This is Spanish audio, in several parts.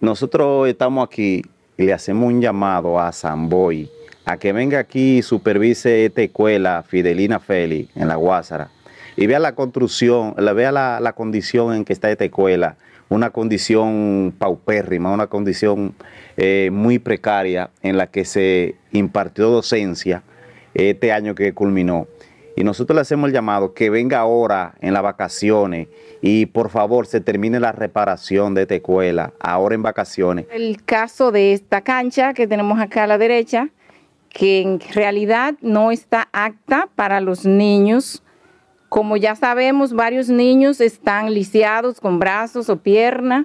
Nosotros estamos aquí y le hacemos un llamado a Samboy a que venga aquí y supervise esta escuela Fidelina Félix en la Guásara y vea la construcción, vea la, condición en que está esta escuela, una condición paupérrima, una condición eh, muy precaria en la que se impartió docencia este año que culminó y nosotros le hacemos el llamado que venga ahora en las vacaciones y por favor se termine la reparación de Tecuela, ahora en vacaciones. El caso de esta cancha que tenemos acá a la derecha, que en realidad no está apta para los niños. Como ya sabemos, varios niños están lisiados con brazos o piernas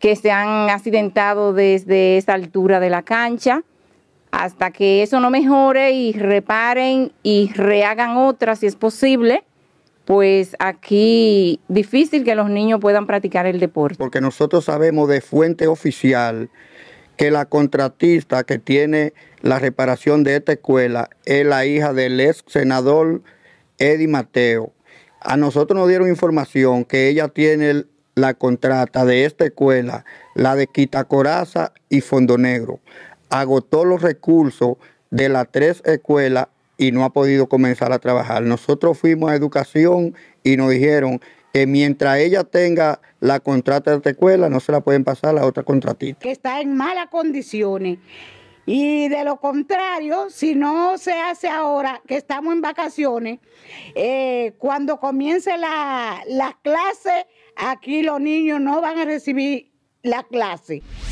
que se han accidentado desde esa altura de la cancha hasta que eso no mejore y reparen y rehagan otra si es posible, pues aquí difícil que los niños puedan practicar el deporte. Porque nosotros sabemos de fuente oficial que la contratista que tiene la reparación de esta escuela es la hija del ex senador Eddie Mateo. A nosotros nos dieron información que ella tiene la contrata de esta escuela, la de Quitacoraza y Fondonegro agotó los recursos de las tres escuelas y no ha podido comenzar a trabajar. Nosotros fuimos a educación y nos dijeron que mientras ella tenga la contrata de esta escuela, no se la pueden pasar a la otra contratita. Que está en malas condiciones. Y de lo contrario, si no se hace ahora, que estamos en vacaciones, eh, cuando comience la, la clase, aquí los niños no van a recibir la clase.